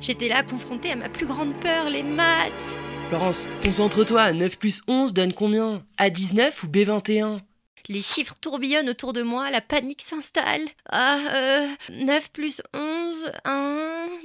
J'étais là confrontée à ma plus grande peur, les maths. Florence, concentre-toi, 9 plus 11 donne combien A 19 ou B21 les chiffres tourbillonnent autour de moi, la panique s'installe. Ah, euh, 9 plus 11, 1,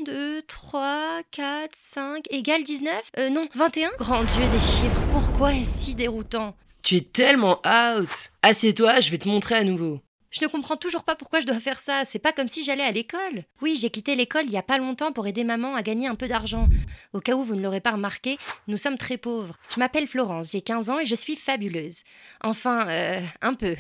2, 3, 4, 5, égale 19 Euh, non, 21 Grand Dieu des chiffres, pourquoi est-ce si déroutant Tu es tellement out Assieds-toi, je vais te montrer à nouveau. Je ne comprends toujours pas pourquoi je dois faire ça. C'est pas comme si j'allais à l'école. Oui, j'ai quitté l'école il n'y a pas longtemps pour aider maman à gagner un peu d'argent. Au cas où vous ne l'aurez pas remarqué, nous sommes très pauvres. Je m'appelle Florence, j'ai 15 ans et je suis fabuleuse. Enfin, euh, un peu.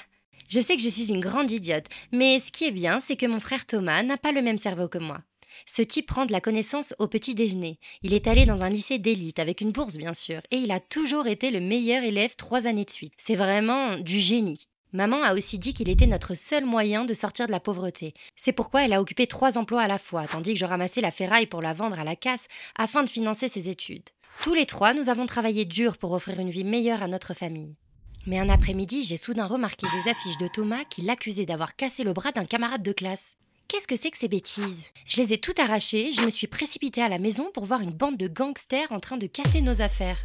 je sais que je suis une grande idiote, mais ce qui est bien, c'est que mon frère Thomas n'a pas le même cerveau que moi. Ce type prend de la connaissance au petit déjeuner. Il est allé dans un lycée d'élite avec une bourse bien sûr, et il a toujours été le meilleur élève trois années de suite. C'est vraiment du génie. Maman a aussi dit qu'il était notre seul moyen de sortir de la pauvreté. C'est pourquoi elle a occupé trois emplois à la fois, tandis que je ramassais la ferraille pour la vendre à la casse afin de financer ses études. Tous les trois, nous avons travaillé dur pour offrir une vie meilleure à notre famille. Mais un après-midi, j'ai soudain remarqué des affiches de Thomas qui l'accusait d'avoir cassé le bras d'un camarade de classe. Qu'est-ce que c'est que ces bêtises Je les ai toutes arrachées, je me suis précipitée à la maison pour voir une bande de gangsters en train de casser nos affaires.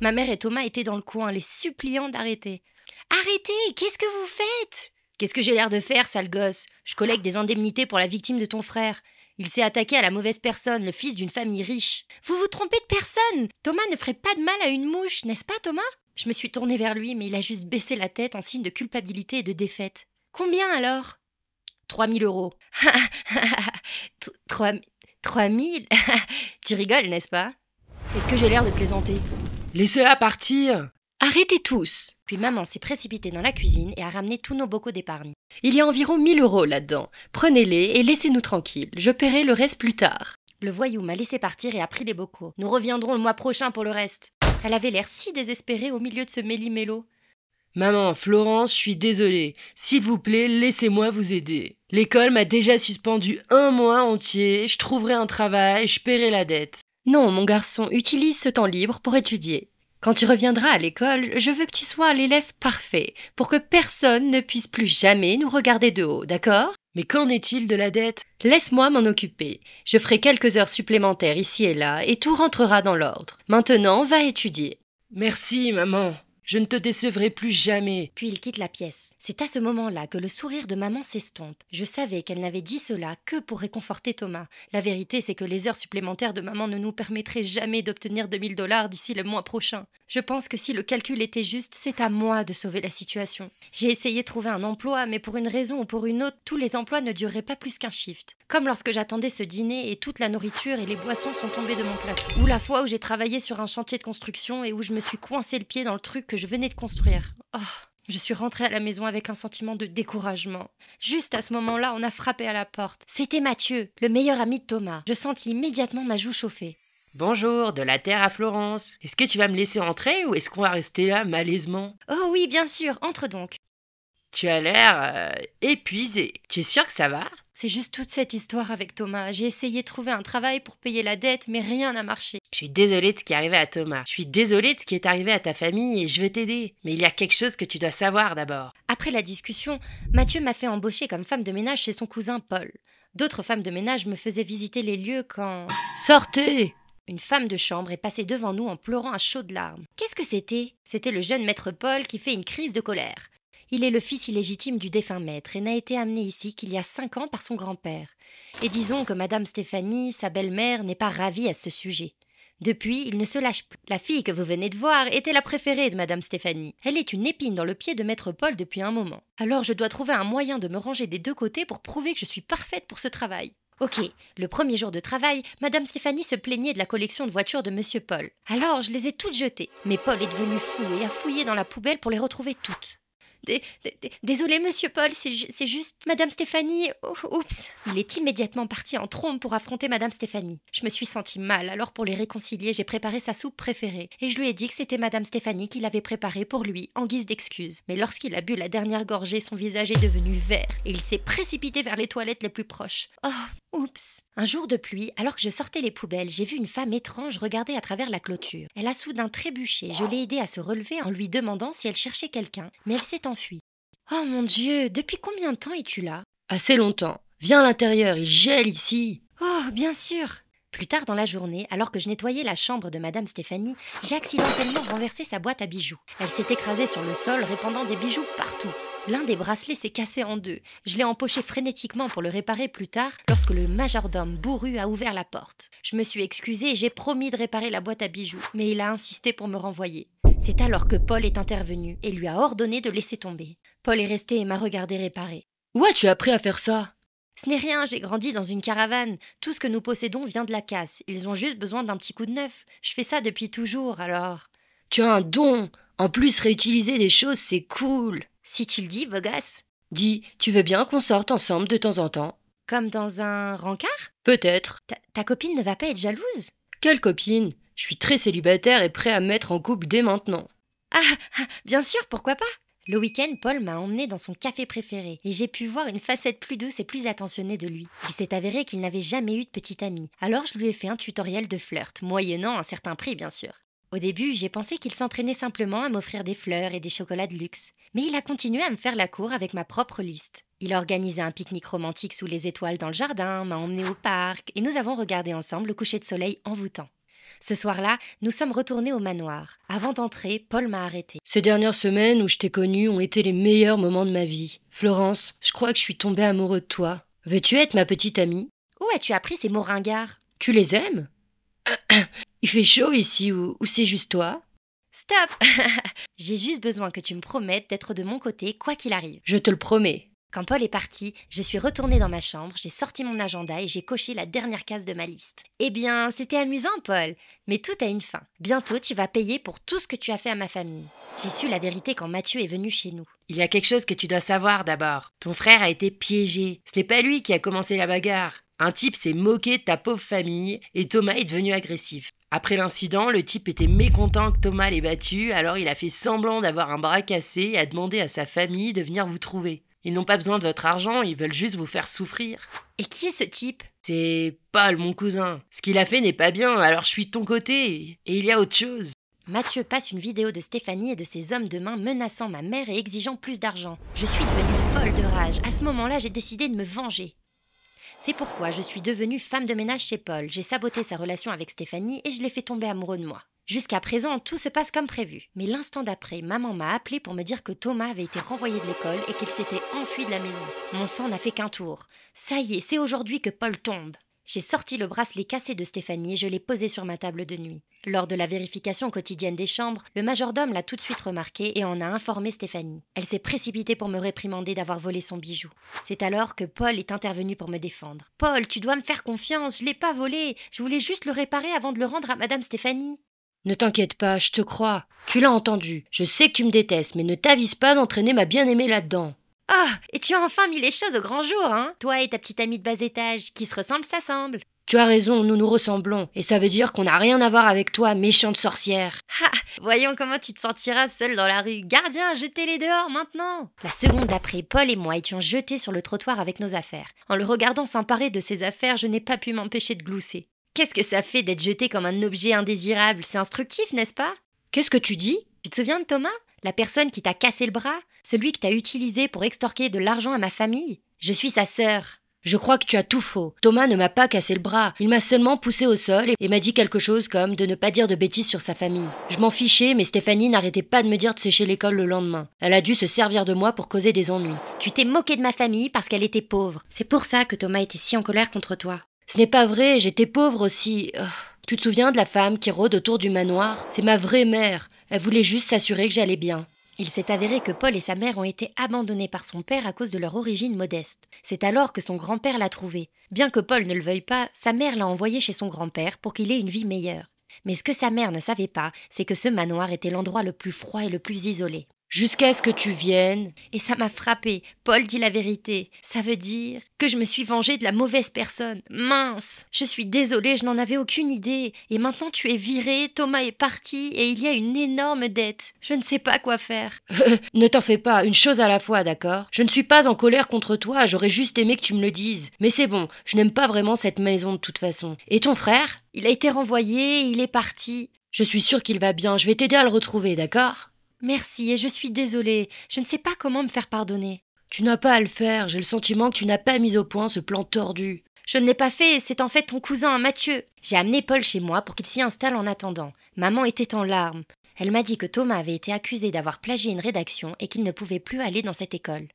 Ma mère et Thomas étaient dans le coin, les suppliant d'arrêter. Arrêtez Qu'est-ce que vous faites Qu'est-ce que j'ai l'air de faire, sale gosse Je collecte des indemnités pour la victime de ton frère. Il s'est attaqué à la mauvaise personne, le fils d'une famille riche. Vous vous trompez de personne Thomas ne ferait pas de mal à une mouche, n'est-ce pas Thomas Je me suis tournée vers lui, mais il a juste baissé la tête en signe de culpabilité et de défaite. Combien alors mille euros. 3000 Tu rigoles, n'est-ce pas Est-ce que j'ai l'air de plaisanter Laissez-la partir Arrêtez tous Puis maman s'est précipitée dans la cuisine et a ramené tous nos bocaux d'épargne. Il y a environ 1000 euros là-dedans. Prenez-les et laissez-nous tranquilles. Je paierai le reste plus tard. Le voyou m'a laissé partir et a pris les bocaux. Nous reviendrons le mois prochain pour le reste. Elle avait l'air si désespérée au milieu de ce méli-mélo. Maman, Florence, je suis désolée. S'il vous plaît, laissez-moi vous aider. L'école m'a déjà suspendu un mois entier, je trouverai un travail, je paierai la dette. Non, mon garçon, utilise ce temps libre pour étudier. Quand tu reviendras à l'école, je veux que tu sois l'élève parfait, pour que personne ne puisse plus jamais nous regarder de haut, d'accord mais qu'en est-il de la dette Laisse-moi m'en occuper. Je ferai quelques heures supplémentaires ici et là, et tout rentrera dans l'ordre. Maintenant, va étudier. Merci, maman. Je ne te décevrai plus jamais. Puis il quitte la pièce. C'est à ce moment-là que le sourire de maman s'estompe. Je savais qu'elle n'avait dit cela que pour réconforter Thomas. La vérité, c'est que les heures supplémentaires de maman ne nous permettraient jamais d'obtenir 2000 dollars d'ici le mois prochain. Je pense que si le calcul était juste, c'est à moi de sauver la situation. J'ai essayé de trouver un emploi, mais pour une raison ou pour une autre, tous les emplois ne dureraient pas plus qu'un shift. Comme lorsque j'attendais ce dîner et toute la nourriture et les boissons sont tombées de mon plateau. Ou la fois où j'ai travaillé sur un chantier de construction et où je me suis coincé le pied dans le truc que je venais de construire. Oh, je suis rentrée à la maison avec un sentiment de découragement. Juste à ce moment-là, on a frappé à la porte. C'était Mathieu, le meilleur ami de Thomas. Je sentis immédiatement ma joue chauffer. Bonjour, de la terre à Florence. Est-ce que tu vas me laisser entrer ou est-ce qu'on va rester là malaisement Oh oui, bien sûr, entre donc. Tu as l'air euh, épuisé. Tu es sûr que ça va c'est juste toute cette histoire avec Thomas. J'ai essayé de trouver un travail pour payer la dette, mais rien n'a marché. Je suis désolée de ce qui est arrivé à Thomas. Je suis désolée de ce qui est arrivé à ta famille et je veux t'aider. Mais il y a quelque chose que tu dois savoir d'abord. Après la discussion, Mathieu m'a fait embaucher comme femme de ménage chez son cousin Paul. D'autres femmes de ménage me faisaient visiter les lieux quand. Sortez une femme de chambre est passée devant nous en pleurant à chaudes larmes. Qu'est-ce que c'était C'était le jeune maître Paul qui fait une crise de colère. Il est le fils illégitime du défunt maître et n'a été amené ici qu'il y a cinq ans par son grand-père. Et disons que Madame Stéphanie, sa belle-mère, n'est pas ravie à ce sujet. Depuis, il ne se lâche plus. La fille que vous venez de voir était la préférée de Madame Stéphanie. Elle est une épine dans le pied de Maître Paul depuis un moment. Alors je dois trouver un moyen de me ranger des deux côtés pour prouver que je suis parfaite pour ce travail. Ok, le premier jour de travail, Madame Stéphanie se plaignait de la collection de voitures de Monsieur Paul. Alors je les ai toutes jetées. Mais Paul est devenu fou et a fouillé dans la poubelle pour les retrouver toutes. Désolé, monsieur Paul, c'est juste Madame Stéphanie. oups. Il est immédiatement parti en trombe pour affronter Madame Stéphanie. Je me suis sentie mal, alors pour les réconcilier, j'ai préparé sa soupe préférée et je lui ai dit que c'était Madame Stéphanie qui l'avait préparée pour lui en guise d'excuse. Mais lorsqu'il a bu la dernière gorgée, son visage est devenu vert et il s'est précipité vers les toilettes les plus proches. Oh, Oups Un jour de pluie, alors que je sortais les poubelles, j'ai vu une femme étrange regarder à travers la clôture. Elle a soudain trébuché, je l'ai aidée à se relever en lui demandant si elle cherchait quelqu'un, mais elle s'est enfuie. Oh mon Dieu, depuis combien de temps es-tu là Assez longtemps. Viens à l'intérieur, il gèle ici. Oh, bien sûr. Plus tard dans la journée, alors que je nettoyais la chambre de Madame Stéphanie, j'ai accidentellement renversé sa boîte à bijoux. Elle s'est écrasée sur le sol, répandant des bijoux partout. L'un des bracelets s'est cassé en deux. Je l'ai empoché frénétiquement pour le réparer plus tard lorsque le majordome bourru a ouvert la porte. Je me suis excusée et j'ai promis de réparer la boîte à bijoux, mais il a insisté pour me renvoyer. C'est alors que Paul est intervenu et lui a ordonné de laisser tomber. Paul est resté et m'a regardé réparer. Où tu as-tu appris à faire ça ce n'est rien, j'ai grandi dans une caravane. Tout ce que nous possédons vient de la casse. Ils ont juste besoin d'un petit coup de neuf. Je fais ça depuis toujours, alors. Tu as un don En plus, réutiliser des choses, c'est cool si tu le dis, beau gosse. Dis, tu veux bien qu'on sorte ensemble de temps en temps Comme dans un rencard Peut-être. Ta, copine ne va pas être jalouse Quelle copine Je suis très célibataire et prêt à me mettre en couple dès maintenant. Ah, ah, bien sûr, pourquoi pas le week-end, Paul m'a emmené dans son café préféré et j'ai pu voir une facette plus douce et plus attentionnée de lui. Il s'est avéré qu'il n'avait jamais eu de petite amie, alors je lui ai fait un tutoriel de flirt, moyennant un certain prix bien sûr. Au début, j'ai pensé qu'il s'entraînait simplement à m'offrir des fleurs et des chocolats de luxe. Mais il a continué à me faire la cour avec ma propre liste. Il a organisé un pique-nique romantique sous les étoiles dans le jardin, m'a emmené au parc, et nous avons regardé ensemble le coucher de soleil envoûtant. Ce soir-là, nous sommes retournés au manoir. Avant d'entrer, Paul m'a arrêté. Ces dernières semaines où je t'ai connue ont été les meilleurs moments de ma vie. Florence, je crois que je suis tombé amoureux de toi. Veux-tu être ma petite amie Où as-tu appris ces moringards ?»« Tu les aimes Il fait chaud ici ou c'est juste toi Stop J'ai juste besoin que tu me promettes d'être de mon côté quoi qu'il arrive. Je te le promets. Quand Paul est parti, je suis retournée dans ma chambre, j'ai sorti mon agenda et j'ai coché la dernière case de ma liste. Eh bien, c'était amusant, Paul, mais tout a une fin. Bientôt, tu vas payer pour tout ce que tu as fait à ma famille. J'ai su la vérité quand Mathieu est venu chez nous. Il y a quelque chose que tu dois savoir d'abord. Ton frère a été piégé. Ce n'est pas lui qui a commencé la bagarre. Un type s'est moqué de ta pauvre famille et Thomas est devenu agressif. Après l'incident, le type était mécontent que Thomas l'ait battu, alors il a fait semblant d'avoir un bras cassé et a demandé à sa famille de venir vous trouver. Ils n'ont pas besoin de votre argent, ils veulent juste vous faire souffrir. Et qui est ce type C'est Paul, mon cousin. Ce qu'il a fait n'est pas bien, alors je suis de ton côté. Et il y a autre chose. Mathieu passe une vidéo de Stéphanie et de ses hommes de main menaçant ma mère et exigeant plus d'argent. Je suis devenue folle de rage. À ce moment-là, j'ai décidé de me venger. C'est pourquoi je suis devenue femme de ménage chez Paul, j'ai saboté sa relation avec Stéphanie et je l'ai fait tomber amoureux de moi. Jusqu'à présent, tout se passe comme prévu. Mais l'instant d'après, maman m'a appelé pour me dire que Thomas avait été renvoyé de l'école et qu'il s'était enfui de la maison. Mon sang n'a fait qu'un tour. Ça y est, c'est aujourd'hui que Paul tombe. J'ai sorti le bracelet cassé de Stéphanie et je l'ai posé sur ma table de nuit. Lors de la vérification quotidienne des chambres, le majordome l'a tout de suite remarqué et en a informé Stéphanie. Elle s'est précipitée pour me réprimander d'avoir volé son bijou. C'est alors que Paul est intervenu pour me défendre. Paul, tu dois me faire confiance, je l'ai pas volé, je voulais juste le réparer avant de le rendre à madame Stéphanie. Ne t'inquiète pas, je te crois. Tu l'as entendu. Je sais que tu me détestes, mais ne t'avise pas d'entraîner ma bien-aimée là-dedans. Oh, et tu as enfin mis les choses au grand jour, hein Toi et ta petite amie de bas étage, qui se ressemblent, s'assemblent. Tu as raison, nous nous ressemblons, et ça veut dire qu'on n'a rien à voir avec toi, méchante sorcière. Ha ah, voyons comment tu te sentiras seule dans la rue. Gardien, jetez-les dehors maintenant La seconde après, Paul et moi étions jetés sur le trottoir avec nos affaires. En le regardant s'emparer de ses affaires, je n'ai pas pu m'empêcher de glousser. Qu'est-ce que ça fait d'être jeté comme un objet indésirable C'est instructif, n'est-ce pas Qu'est-ce que tu dis Tu te souviens de Thomas la personne qui t'a cassé le bras Celui que t'as utilisé pour extorquer de l'argent à ma famille Je suis sa sœur. Je crois que tu as tout faux. Thomas ne m'a pas cassé le bras. Il m'a seulement poussé au sol et m'a dit quelque chose comme de ne pas dire de bêtises sur sa famille. Je m'en fichais, mais Stéphanie n'arrêtait pas de me dire de sécher l'école le lendemain. Elle a dû se servir de moi pour causer des ennuis. Tu t'es moqué de ma famille parce qu'elle était pauvre. C'est pour ça que Thomas était si en colère contre toi. Ce n'est pas vrai, j'étais pauvre aussi. Oh, tu te souviens de la femme qui rôde autour du manoir C'est ma vraie mère. Elle voulait juste s'assurer que j'allais bien. Il s'est avéré que Paul et sa mère ont été abandonnés par son père à cause de leur origine modeste. C'est alors que son grand-père l'a trouvé. Bien que Paul ne le veuille pas, sa mère l'a envoyé chez son grand-père pour qu'il ait une vie meilleure. Mais ce que sa mère ne savait pas, c'est que ce manoir était l'endroit le plus froid et le plus isolé jusqu'à ce que tu viennes. Et ça m'a frappé. Paul dit la vérité. Ça veut dire que je me suis vengée de la mauvaise personne. Mince Je suis désolée, je n'en avais aucune idée. Et maintenant tu es viré, Thomas est parti et il y a une énorme dette. Je ne sais pas quoi faire. ne t'en fais pas, une chose à la fois, d'accord Je ne suis pas en colère contre toi, j'aurais juste aimé que tu me le dises. Mais c'est bon, je n'aime pas vraiment cette maison de toute façon. Et ton frère Il a été renvoyé, il est parti. Je suis sûre qu'il va bien, je vais t'aider à le retrouver, d'accord Merci, et je suis désolée, je ne sais pas comment me faire pardonner. Tu n'as pas à le faire, j'ai le sentiment que tu n'as pas mis au point ce plan tordu. Je ne l'ai pas fait, c'est en fait ton cousin, Mathieu. J'ai amené Paul chez moi pour qu'il s'y installe en attendant. Maman était en larmes. Elle m'a dit que Thomas avait été accusé d'avoir plagié une rédaction et qu'il ne pouvait plus aller dans cette école.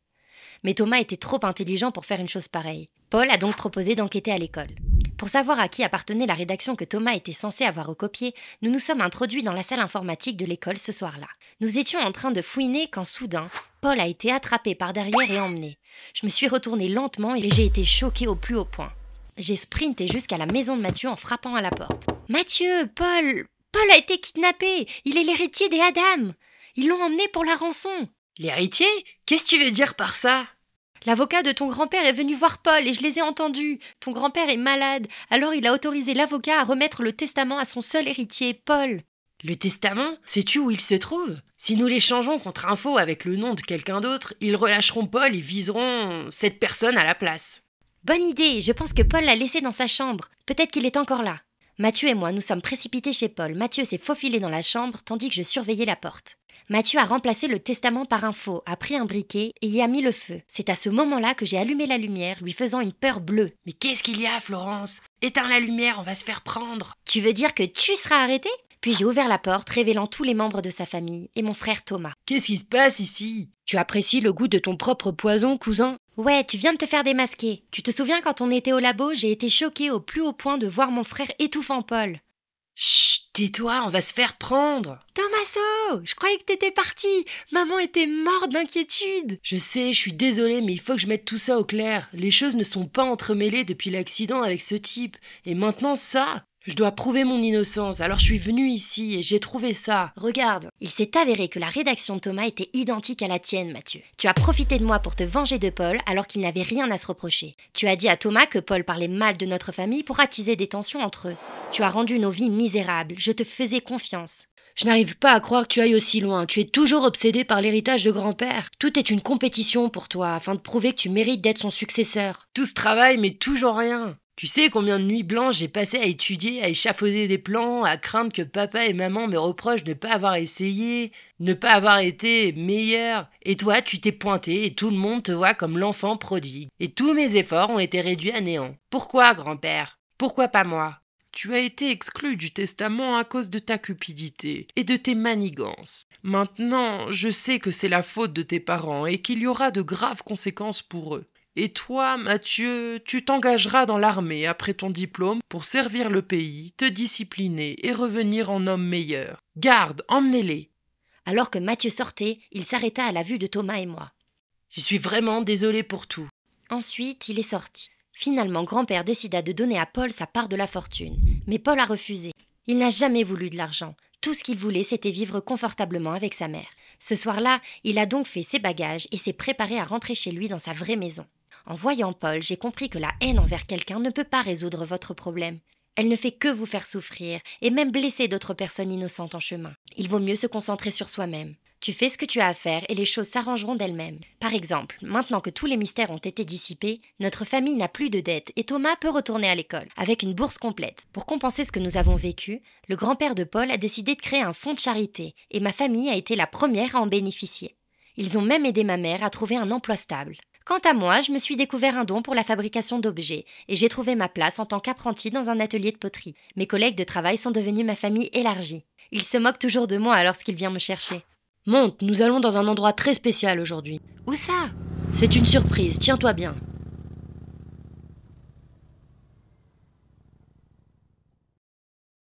Mais Thomas était trop intelligent pour faire une chose pareille. Paul a donc proposé d'enquêter à l'école. Pour savoir à qui appartenait la rédaction que Thomas était censé avoir recopiée, nous nous sommes introduits dans la salle informatique de l'école ce soir-là. Nous étions en train de fouiner quand soudain, Paul a été attrapé par derrière et emmené. Je me suis retournée lentement et j'ai été choquée au plus haut point. J'ai sprinté jusqu'à la maison de Mathieu en frappant à la porte. Mathieu, Paul, Paul a été kidnappé. Il est l'héritier des Adams. Ils l'ont emmené pour la rançon. L'héritier Qu'est-ce que tu veux dire par ça L'avocat de ton grand-père est venu voir Paul et je les ai entendus. Ton grand-père est malade, alors il a autorisé l'avocat à remettre le testament à son seul héritier, Paul. Le testament Sais-tu où il se trouve si nous les changeons contre info avec le nom de quelqu'un d'autre, ils relâcheront Paul et viseront cette personne à la place. Bonne idée, je pense que Paul l'a laissé dans sa chambre. Peut-être qu'il est encore là. Mathieu et moi nous sommes précipités chez Paul. Mathieu s'est faufilé dans la chambre tandis que je surveillais la porte. Mathieu a remplacé le testament par un faux, a pris un briquet et y a mis le feu. C'est à ce moment-là que j'ai allumé la lumière, lui faisant une peur bleue. Mais qu'est-ce qu'il y a, Florence Éteins la lumière, on va se faire prendre. Tu veux dire que tu seras arrêté puis j'ai ouvert la porte, révélant tous les membres de sa famille et mon frère Thomas. Qu'est-ce qui se passe ici Tu apprécies le goût de ton propre poison, cousin Ouais, tu viens de te faire démasquer. Tu te souviens quand on était au labo, j'ai été choquée au plus haut point de voir mon frère étouffant Paul. Chut, tais-toi, on va se faire prendre. Thomaso, je croyais que t'étais parti. Maman était morte d'inquiétude. Je sais, je suis désolée, mais il faut que je mette tout ça au clair. Les choses ne sont pas entremêlées depuis l'accident avec ce type. Et maintenant ça. Je dois prouver mon innocence, alors je suis venu ici et j'ai trouvé ça. Regarde. Il s'est avéré que la rédaction de Thomas était identique à la tienne, Mathieu. Tu as profité de moi pour te venger de Paul alors qu'il n'avait rien à se reprocher. Tu as dit à Thomas que Paul parlait mal de notre famille pour attiser des tensions entre eux. Tu as rendu nos vies misérables, je te faisais confiance. Je n'arrive pas à croire que tu ailles aussi loin. Tu es toujours obsédé par l'héritage de grand-père. Tout est une compétition pour toi afin de prouver que tu mérites d'être son successeur. Tout ce travail, mais toujours rien. Tu sais combien de nuits blanches j'ai passé à étudier, à échafauder des plans, à craindre que papa et maman me reprochent de ne pas avoir essayé, ne pas avoir été meilleur. Et toi, tu t'es pointé et tout le monde te voit comme l'enfant prodigue. Et tous mes efforts ont été réduits à néant. Pourquoi, grand-père Pourquoi pas moi tu as été exclu du testament à cause de ta cupidité et de tes manigances. Maintenant, je sais que c'est la faute de tes parents et qu'il y aura de graves conséquences pour eux. Et toi, Mathieu, tu t'engageras dans l'armée après ton diplôme pour servir le pays, te discipliner et revenir en homme meilleur. Garde, emmenez-les. Alors que Mathieu sortait, il s'arrêta à la vue de Thomas et moi. Je suis vraiment désolé pour tout. Ensuite, il est sorti. Finalement, grand-père décida de donner à Paul sa part de la fortune. Mais Paul a refusé. Il n'a jamais voulu de l'argent. Tout ce qu'il voulait, c'était vivre confortablement avec sa mère. Ce soir-là, il a donc fait ses bagages et s'est préparé à rentrer chez lui dans sa vraie maison. En voyant Paul, j'ai compris que la haine envers quelqu'un ne peut pas résoudre votre problème. Elle ne fait que vous faire souffrir et même blesser d'autres personnes innocentes en chemin. Il vaut mieux se concentrer sur soi-même. Tu fais ce que tu as à faire et les choses s'arrangeront d'elles-mêmes. Par exemple, maintenant que tous les mystères ont été dissipés, notre famille n'a plus de dettes et Thomas peut retourner à l'école avec une bourse complète. Pour compenser ce que nous avons vécu, le grand-père de Paul a décidé de créer un fonds de charité et ma famille a été la première à en bénéficier. Ils ont même aidé ma mère à trouver un emploi stable. Quant à moi, je me suis découvert un don pour la fabrication d'objets et j'ai trouvé ma place en tant qu'apprenti dans un atelier de poterie. Mes collègues de travail sont devenus ma famille élargie. Ils se moquent toujours de moi lorsqu'ils viennent me chercher. Monte, nous allons dans un endroit très spécial aujourd'hui. Où ça C'est une surprise, tiens-toi bien.